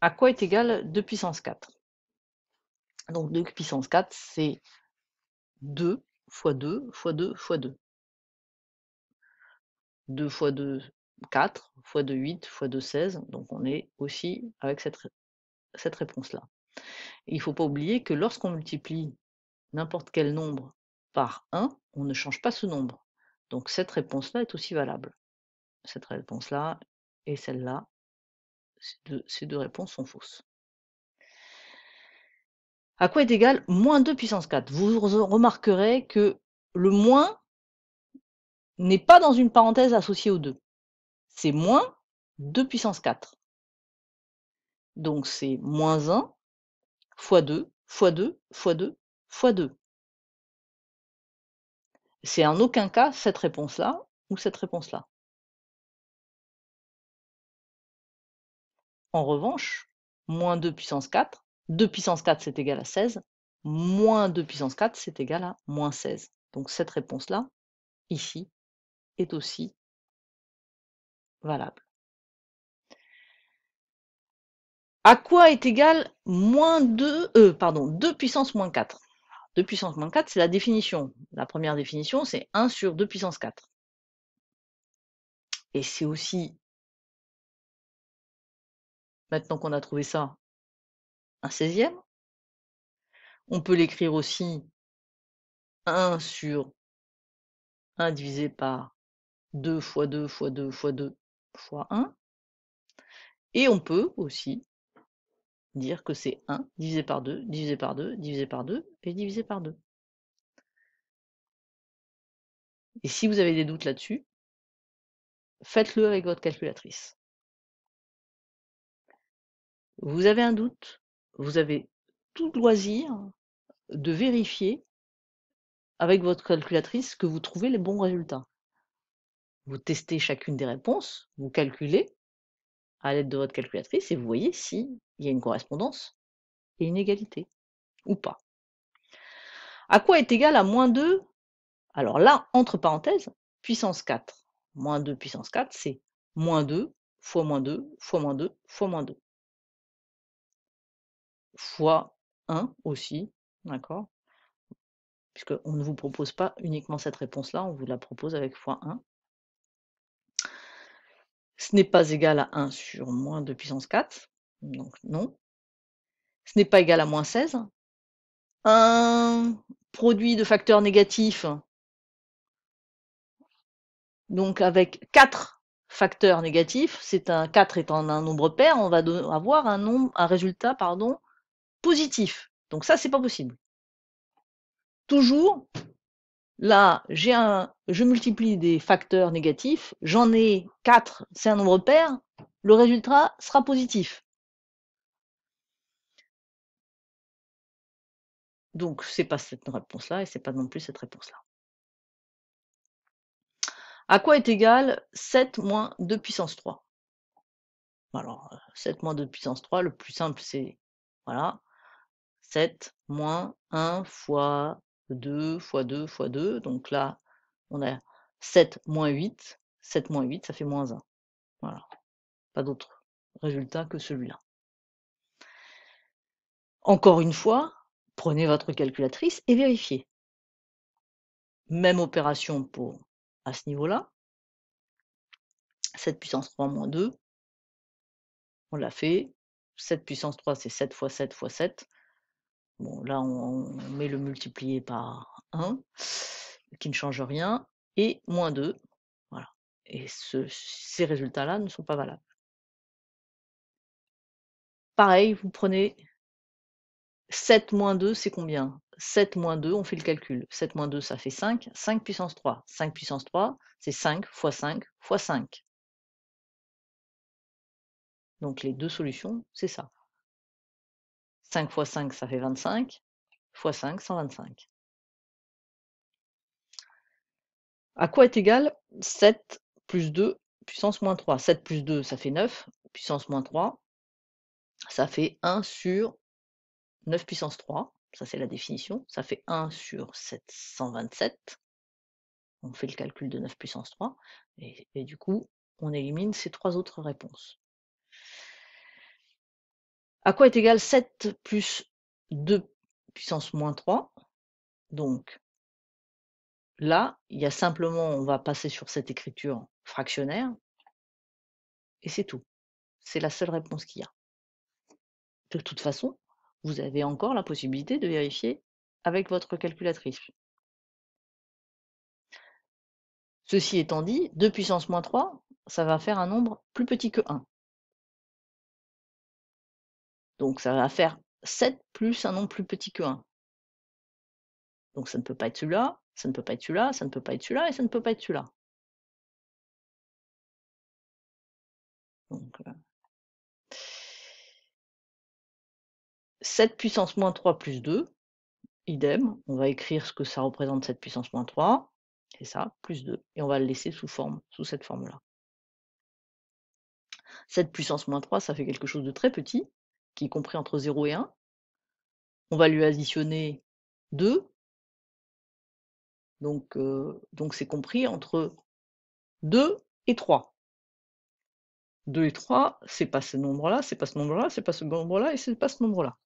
à quoi est égal 2 puissance 4 Donc 2 puissance 4, c'est 2 fois 2 fois 2 fois 2. 2 fois 2, 4, fois 2, 8, fois 2, 16. Donc on est aussi avec cette, cette réponse-là. Il ne faut pas oublier que lorsqu'on multiplie n'importe quel nombre par 1, on ne change pas ce nombre. Donc cette réponse-là est aussi valable. Cette réponse-là et celle-là ces deux, réponses sont fausses. À quoi est égal moins 2 puissance 4 Vous remarquerez que le moins n'est pas dans une parenthèse associée au 2. C'est moins 2 puissance 4. Donc c'est moins 1 fois 2 fois 2 fois 2 fois 2. C'est en aucun cas cette réponse-là ou cette réponse-là. En revanche, moins 2 puissance 4, 2 puissance 4 c'est égal à 16, moins 2 puissance 4 c'est égal à moins 16. Donc cette réponse-là, ici, est aussi valable. À quoi est égal 2, euh, pardon, 2 puissance moins 4 2 puissance moins 4, c'est la définition. La première définition, c'est 1 sur 2 puissance 4. Et c'est aussi maintenant qu'on a trouvé ça, un 16e. On peut l'écrire aussi 1 sur 1 divisé par 2 fois 2 fois 2 fois 2 fois 1. Et on peut aussi dire que c'est 1 divisé par 2, divisé par 2, divisé par 2 et divisé par 2. Et si vous avez des doutes là-dessus, faites-le avec votre calculatrice vous avez un doute, vous avez tout loisir de vérifier avec votre calculatrice que vous trouvez les bons résultats. Vous testez chacune des réponses, vous calculez à l'aide de votre calculatrice et vous voyez s'il y a une correspondance et une égalité ou pas. À quoi est égal à moins 2 Alors là, entre parenthèses, puissance 4. Moins 2 puissance 4, c'est moins 2 fois moins 2 fois moins 2 fois moins 2 fois 1 aussi, d'accord Puisqu'on ne vous propose pas uniquement cette réponse-là, on vous la propose avec fois 1. Ce n'est pas égal à 1 sur moins 2 puissance 4, donc non. Ce n'est pas égal à moins 16. Un produit de facteurs négatifs, donc avec 4 facteurs négatifs, c'est un 4 étant un nombre pair, on va avoir un, nombre, un résultat pardon, positif. Donc ça, c'est pas possible. Toujours, là, j'ai un, je multiplie des facteurs négatifs, j'en ai 4, c'est un nombre pair, le résultat sera positif. Donc, c'est pas cette réponse-là et c'est pas non plus cette réponse-là. À quoi est égal 7 moins 2 puissance 3 Alors, 7 euh, moins 2 puissance 3, le plus simple, c'est voilà, 7 moins 1 fois 2 fois 2 fois 2. Donc là, on a 7 moins 8. 7 moins 8, ça fait moins 1. Voilà. Pas d'autre résultat que celui-là. Encore une fois, prenez votre calculatrice et vérifiez. Même opération pour à ce niveau-là. 7 puissance 3 moins 2. On l'a fait. 7 puissance 3, c'est 7 fois 7 fois 7 là, on, met le multiplié par 1, qui ne change rien, et moins 2. Voilà. Et ces résultats-là ne sont pas valables. Pareil, vous prenez 7 moins 2, c'est combien 7 moins 2, on fait le calcul. 7 moins 2, ça fait 5. 5 puissance 3. 5 puissance 3, c'est 5 fois 5 fois 5. Donc les deux solutions, c'est ça. 5 fois 5, ça fait 25. x 5, 125. À quoi est égal 7 plus 2 puissance moins 3 7 plus 2, ça fait 9. Puissance moins 3, ça fait 1 sur 9 puissance 3. Ça, c'est la définition. Ça fait 1 sur 727. On fait le calcul de 9 puissance 3. et du coup, on élimine ces trois autres réponses à quoi est égal 7 plus 2 puissance moins 3. Donc là, il y a simplement, on va passer sur cette écriture fractionnaire, et c'est tout. C'est la seule réponse qu'il y a. De toute façon, vous avez encore la possibilité de vérifier avec votre calculatrice. Ceci étant dit, 2 puissance moins 3, ça va faire un nombre plus petit que 1. Donc ça va faire 7 plus un nombre plus petit que 1. Donc ça ne peut pas être celui-là, ça ne peut pas être celui-là, ça ne peut pas être celui-là et ça ne peut pas être celui-là. 7 euh, puissance moins 3 plus 2, idem, on va écrire ce que ça représente 7 puissance moins 3, c'est ça, plus 2, et on va le laisser sous forme, sous cette forme-là. 7 puissance moins 3, ça fait quelque chose de très petit, qui est compris entre 0 et 1. On va lui additionner 2. Donc, euh, donc c'est compris entre 2 et 3. 2 et 3, c'est pas ce nombre-là, c'est pas ce nombre-là, c'est pas ce nombre-là et c'est pas ce nombre-là.